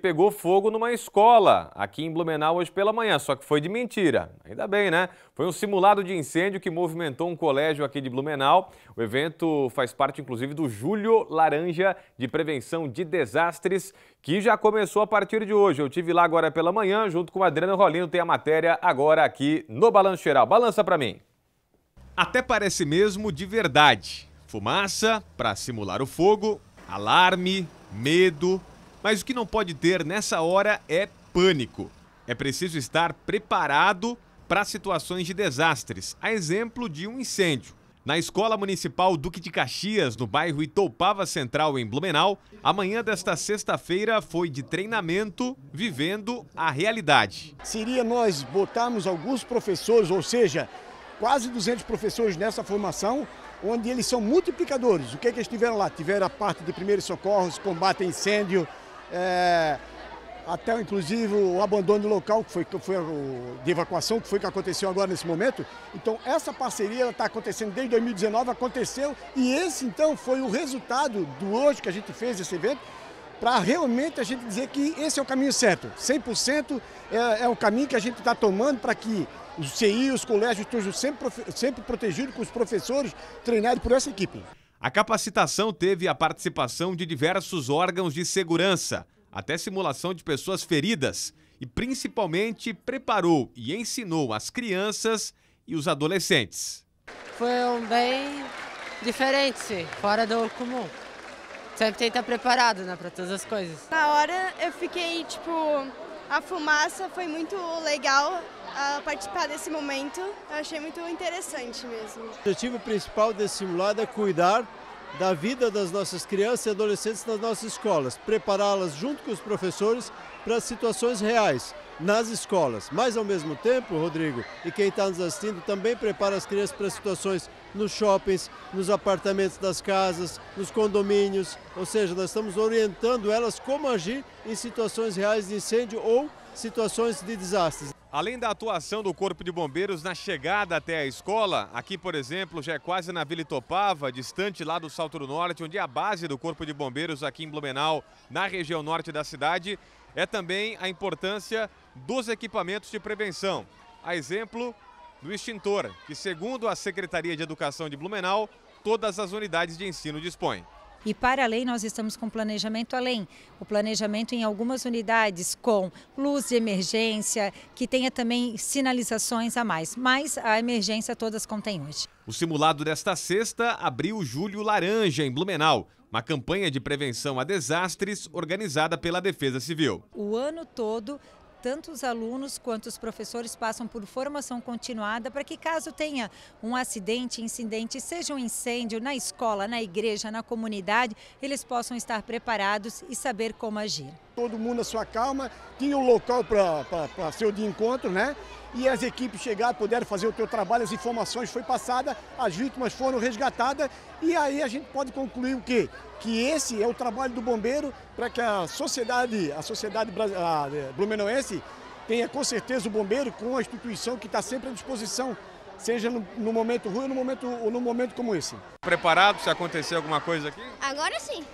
pegou fogo numa escola aqui em Blumenau hoje pela manhã, só que foi de mentira. Ainda bem, né? Foi um simulado de incêndio que movimentou um colégio aqui de Blumenau. O evento faz parte, inclusive, do Julho Laranja de Prevenção de Desastres, que já começou a partir de hoje. Eu tive lá agora pela manhã, junto com o Adriano Rolino, tem a matéria agora aqui no Balanço Geral. Balança para mim. Até parece mesmo de verdade. Fumaça para simular o fogo, alarme, medo, mas o que não pode ter nessa hora é pânico. É preciso estar preparado para situações de desastres, a exemplo de um incêndio. Na Escola Municipal Duque de Caxias, no bairro Itoupava Central, em Blumenau, amanhã desta sexta-feira foi de treinamento vivendo a realidade. Seria nós botarmos alguns professores, ou seja, quase 200 professores nessa formação, onde eles são multiplicadores. O que, é que eles tiveram lá? Tiveram a parte de primeiros socorros, combate a incêndio, é, até inclusive o abandono do local, que foi, que foi a de evacuação, que foi que aconteceu agora nesse momento. Então, essa parceria está acontecendo desde 2019, aconteceu, e esse então foi o resultado do hoje que a gente fez esse evento, para realmente a gente dizer que esse é o caminho certo. 100% é, é o caminho que a gente está tomando para que os CI, os colégios estejam sempre, sempre protegidos com os professores treinados por essa equipe. A capacitação teve a participação de diversos órgãos de segurança, até simulação de pessoas feridas, e principalmente preparou e ensinou as crianças e os adolescentes. Foi um bem diferente, fora do comum. Sempre tem que estar preparado né, para todas as coisas. Na hora eu fiquei, tipo, a fumaça foi muito legal, a participar desse momento. Eu achei muito interessante mesmo. O objetivo principal desse simulado é cuidar da vida das nossas crianças e adolescentes nas nossas escolas, prepará-las junto com os professores para situações reais nas escolas. Mas ao mesmo tempo, Rodrigo, e quem está nos assistindo também prepara as crianças para situações nos shoppings, nos apartamentos das casas, nos condomínios, ou seja, nós estamos orientando elas como agir em situações reais de incêndio ou situações de desastres. Além da atuação do Corpo de Bombeiros na chegada até a escola, aqui, por exemplo, já é quase na Vila Itopava, distante lá do Salto do Norte, onde é a base do Corpo de Bombeiros aqui em Blumenau, na região norte da cidade, é também a importância dos equipamentos de prevenção. A exemplo do extintor, que segundo a Secretaria de Educação de Blumenau, todas as unidades de ensino dispõem. E para além, nós estamos com planejamento além. O planejamento em algumas unidades com luz de emergência, que tenha também sinalizações a mais. Mas a emergência todas contém hoje. O simulado desta sexta abriu o Julho Laranja, em Blumenau, uma campanha de prevenção a desastres organizada pela Defesa Civil. O ano todo tanto os alunos quanto os professores passam por formação continuada para que caso tenha um acidente, incidente, seja um incêndio na escola, na igreja, na comunidade, eles possam estar preparados e saber como agir todo mundo na sua calma, tinha um local para seu de encontro, né? E as equipes chegaram, puderam fazer o seu trabalho, as informações foram passadas, as vítimas foram resgatadas e aí a gente pode concluir o quê? Que esse é o trabalho do bombeiro para que a sociedade, a sociedade eh, blumenauense tenha com certeza o bombeiro com a instituição que está sempre à disposição seja no, no, momento ruim ou no momento, ou no momento como esse. Preparado se acontecer alguma coisa aqui? Agora sim.